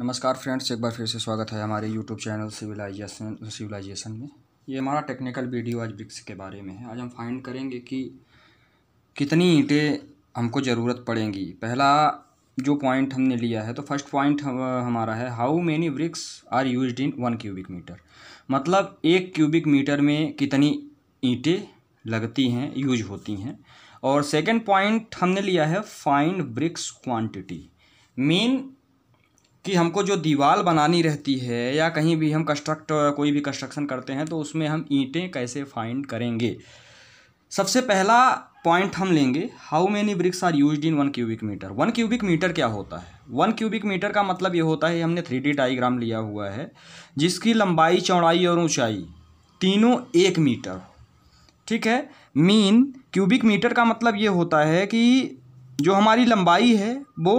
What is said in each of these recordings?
नमस्कार फ्रेंड्स एक बार फिर से स्वागत है हमारे यूट्यूब चैनल सिविलाइजेशन सिविलाइजेशन में ये हमारा टेक्निकल वीडियो आज ब्रिक्स के बारे में है आज हम फाइंड करेंगे कि कितनी ईंटें हमको ज़रूरत पड़ेंगी पहला जो पॉइंट हमने लिया है तो फर्स्ट पॉइंट हम, हमारा है how many bricks are use in one cubic metre मतलब एक क्यूबिक मीटर में कितनी ईंटें लगती हैं यूज होती हैं और सेकेंड पॉइंट हमने लिया है फाइंड ब्रिक्स क्वान्टिटी मीन कि हमको जो दीवार बनानी रहती है या कहीं भी हम कंस्ट्रक्ट कोई भी कंस्ट्रक्शन करते हैं तो उसमें हम ईंटें कैसे फाइंड करेंगे सबसे पहला पॉइंट हम लेंगे how many bricks are use in one cubic metre one cubic metre क्या होता है वन क्यूबिक मीटर का मतलब ये होता है हमने थ्री डी डाइग्राम लिया हुआ है जिसकी लंबाई चौड़ाई और ऊंचाई तीनों एक मीटर ठीक है मीन क्यूबिक मीटर का मतलब ये होता है कि जो हमारी लंबाई है वो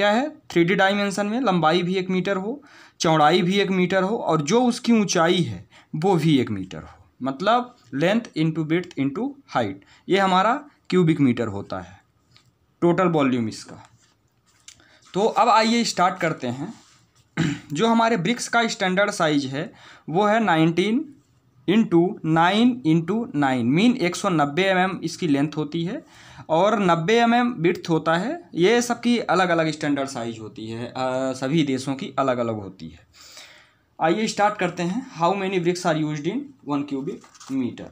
क्या है थ्री डी डायमेंशन में लंबाई भी एक मीटर हो चौड़ाई भी एक मीटर हो और जो उसकी ऊंचाई है वो भी एक मीटर हो मतलब length into breadth into height ये हमारा क्यूबिक मीटर होता है टोटल वॉल्यूम इसका तो अब आइए स्टार्ट करते हैं जो हमारे ब्रिक्स का स्टैंडर्ड साइज है वो है nineteen into nine into nine mean एक सौ नब्बे एम mm एम इसकी लेंथ होती है और नब्बे एम एम होता है ये सबकी अलग अलग स्टैंडर्ड साइज होती है आ, सभी देशों की अलग अलग होती है आइए स्टार्ट करते हैं how many bricks are use in one cubic metre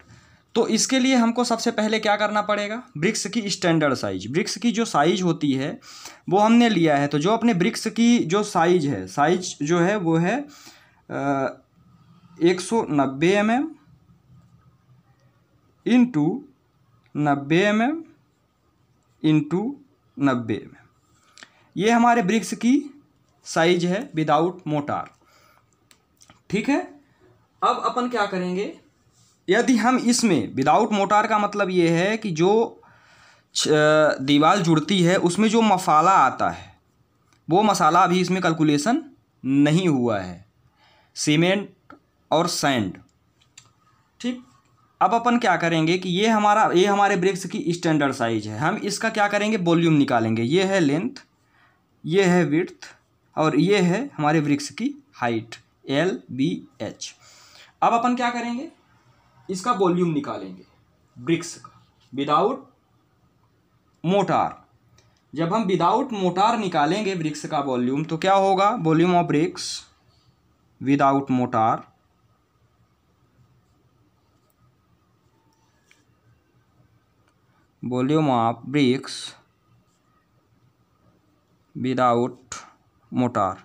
तो इसके लिए हमको सबसे पहले क्या करना पड़ेगा ब्रिक्स की स्टैंडर्ड साइज ब्रिक्स की जो साइज होती है वो हमने लिया है तो जो अपने ब्रिक्स की जो साइज है साइज जो है वो है एक सौ नब्बे एम एम इंटू नब्बे एम एम इंटू नब्बे में ये हमारे ब्रिक्स की साइज है विदाउट मोटार ठीक है अब अपन क्या करेंगे यदि हम इसमें विदाउट मोटार का मतलब ये है कि जो दीवार जुड़ती है उसमें जो मसाला आता है वो मसाला अभी इसमें कैलकुलेशन नहीं हुआ है सीमेंट और सैंड ठीक अब अपन क्या करेंगे कि ये हमारा ये हमारे ब्रिक्स की स्टैंडर्ड साइज है हम इसका क्या करेंगे वॉल्यूम निकालेंगे ये है लेंथ ये है विर्थ और ये है हमारे ब्रिक्स की हाइट एल बी एच अब अपन क्या करेंगे इसका वॉल्यूम निकालेंगे ब्रिक्स का विदाउट मोटार जब हम विदाउट मोटार निकालेंगे ब्रिक्स का वॉल्यूम तो क्या होगा volume of bricks without mortar volume of bricks without mortar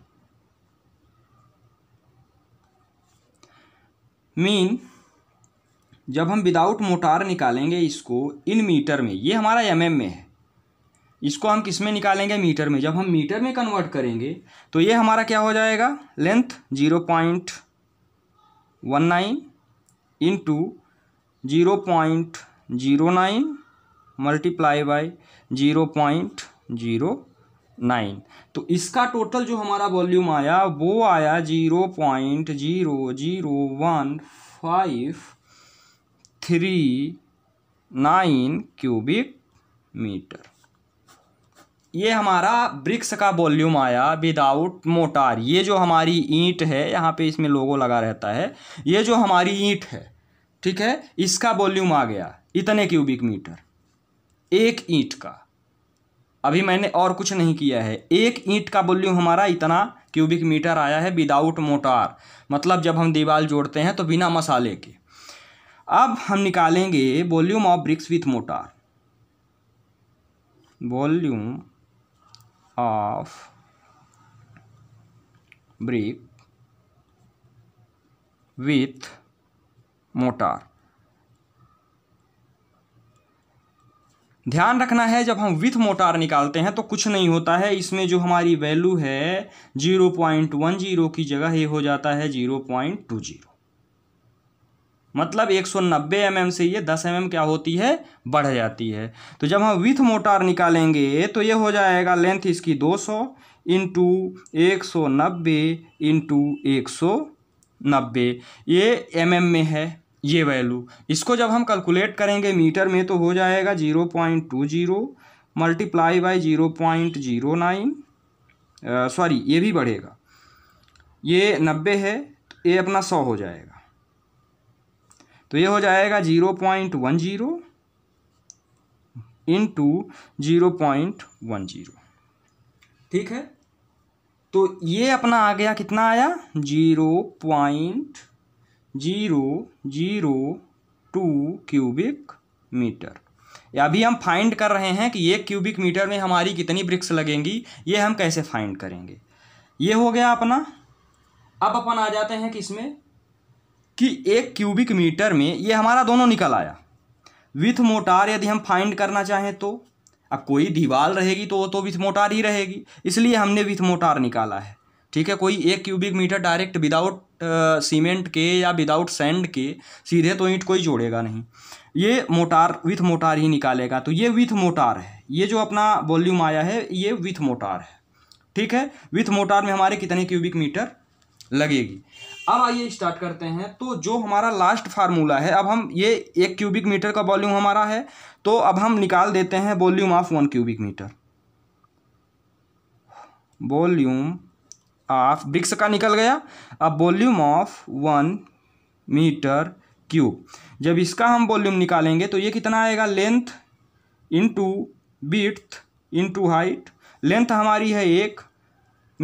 mean जब हम विदाउट मोटार निकालेंगे इसको इन मीटर में ये हमारा एम mm में है इसको हम किस में निकालेंगे मीटर में जब हम मीटर में कन्वर्ट करेंगे तो ये हमारा क्या हो जाएगा length zero point one nine into zero point zero nine multiply by zero point zero nine तो इसका टोटल जो हमारा वॉल्यूम आया वो आया zero point zero zero one five three nine cubic metre ये हमारा ब्रिक्स का वॉल्यूम आया विदाउट मोटार ये जो हमारी ईंट है यहाँ पे इसमें लोगो लगा रहता है ये जो हमारी ईंट है ठीक है इसका वॉल्यूम आ गया इतने क्यूबिक मीटर एक ईंट का अभी मैंने और कुछ नहीं किया है एक ईंट का वॉल्यूम हमारा इतना क्यूबिक मीटर आया है विदाउट मोटार मतलब जब हम दीवार जोड़ते हैं तो बिना मसाले के अब हम निकालेंगे volume of bricks with mortar volume of brick with mortar ध्यान रखना है जब हम विथ मोटार निकालते हैं तो कुछ नहीं होता है इसमें जो हमारी वैल्यू है जीरो पॉइंट वन जीरो की जगह ये हो जाता है जीरो पॉइंट टू जीरो मतलब 190 सौ mm से ये 10 एम mm क्या होती है बढ़ जाती है तो जब हम विथ मोटार निकालेंगे तो ये हो जाएगा लेंथ इसकी 200 सौ इंटू एक सौ नब्बे इंटू एक सौ नब्बे ये एम mm में है ये वैल्यू इसको जब हम कैलकुलेट करेंगे मीटर में तो हो जाएगा zero point two zero multiply by zero point zero nine sorry ये भी बढ़ेगा ये नब्बे है तो ये अपना सौ हो जाएगा तो ये हो जाएगा zero point one zero into zero point one zero ठीक है तो ये अपना आ गया कितना आया zero point zero zero two cubic metre या अभी हम फाइंड कर रहे हैं कि एक क्यूबिक मीटर में हमारी कितनी ब्रिक्स लगेंगी ये हम कैसे फाइंड करेंगे ये हो गया अपना अब अपन आ जाते हैं कि इसमें कि एक क्यूबिक मीटर में ये हमारा दोनों निकल आया विथ मोटार यदि हम फाइंड करना चाहें तो अब कोई दीवार रहेगी तो वो तो विथ मोटार ही रहेगी इसलिए हमने विथ मोटार निकाला है ठीक है कोई एक cubic metre direct without cement के या विदाउट सैंड के सीधे तो ईंट कोई जोड़ेगा नहीं ये मोटार विथ मोटार ही निकालेगा तो ये विथ मोटार है ये जो अपना वॉल्यूम आया है ये विथ मोटार है ठीक है विथ मोटार में हमारे कितने क्यूबिक मीटर लगेगी अब आइए स्टार्ट करते हैं तो जो हमारा लास्ट फार्मूला है अब हम ये एक क्यूबिक मीटर का वॉल्यूम हमारा है तो अब हम निकाल देते हैं volume of one cubic metre volume of bricks का निकल गया अब volume of one metre cube जब इसका हम वॉल्यूम निकालेंगे तो ये कितना आएगा length into breadth into height length हमारी है एक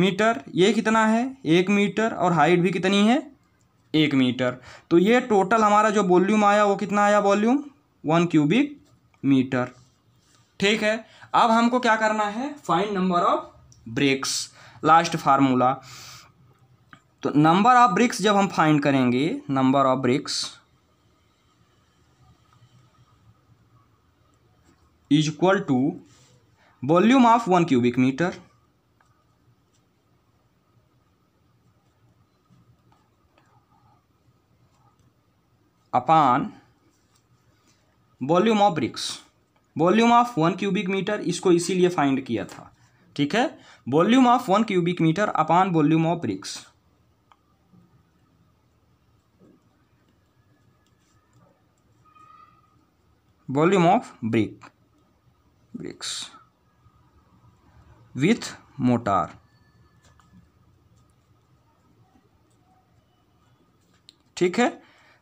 मीटर ये कितना है एक मीटर और हाइट भी कितनी है एक मीटर तो ये टोटल हमारा जो वॉल्यूम आया वो कितना आया वॉल्यूम वन क्यूबिक मीटर ठीक है अब हमको क्या करना है find number of bricks last formula तो नंबर ऑफ ब्रिक्स जब हम फाइंड करेंगे number of bricks is equal to volume of one cubic metre upon volume of bricks volume of one cubic metre इसको इसीलिए फाइंड किया था ठीक है volume of one cubic metre upon volume of bricks volume of brick bricks with mortar ठीक है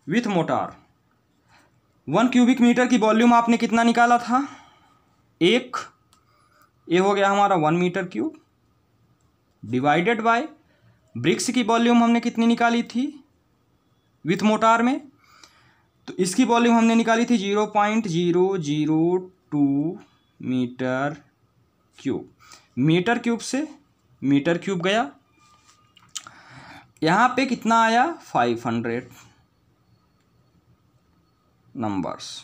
with mortar one cubic metre की volume आपने कितना निकाला था एक ये हो गया हमारा one metre cube divided by bricks की वॉल्यूम हमने कितनी निकाली थी विथ मोटार में तो इसकी वॉल्यूम हमने निकाली थी zero point zero zero two metre cube metre cube से मीटर क्यूब गया यहाँ पे कितना आया फाइव हंड्रेड नंबर्स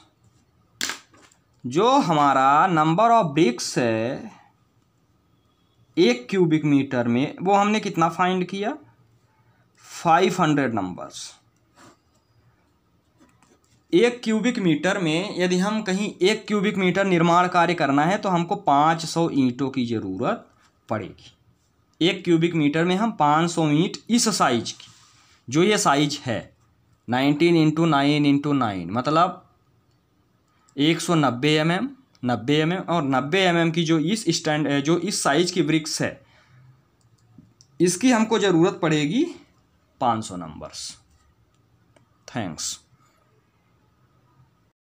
जो हमारा नंबर ऑफ ब्रिक्स है एक क्यूबिक मीटर में वो हमने कितना फाइंड किया फाइव हंड्रेड नंबर्स एक क्यूबिक मीटर में यदि हम कहीं एक क्यूबिक मीटर निर्माण कार्य करना है तो हमको पाँच सौ ईंटों की ज़रूरत पड़ेगी एक क्यूबिक मीटर में हम पाँच सौ ईंट इस साइज की जो ये साइज है nineteen into nine into nine मतलब एक सौ नब्बे एम एम नब्बे एम एम और नब्बे एम एम की जो इस स्टैंड जो इस साइज की ब्रिक्स है इसकी हमको ज़रूरत पड़ेगी पाँच सौ नंबर्स थैंक्स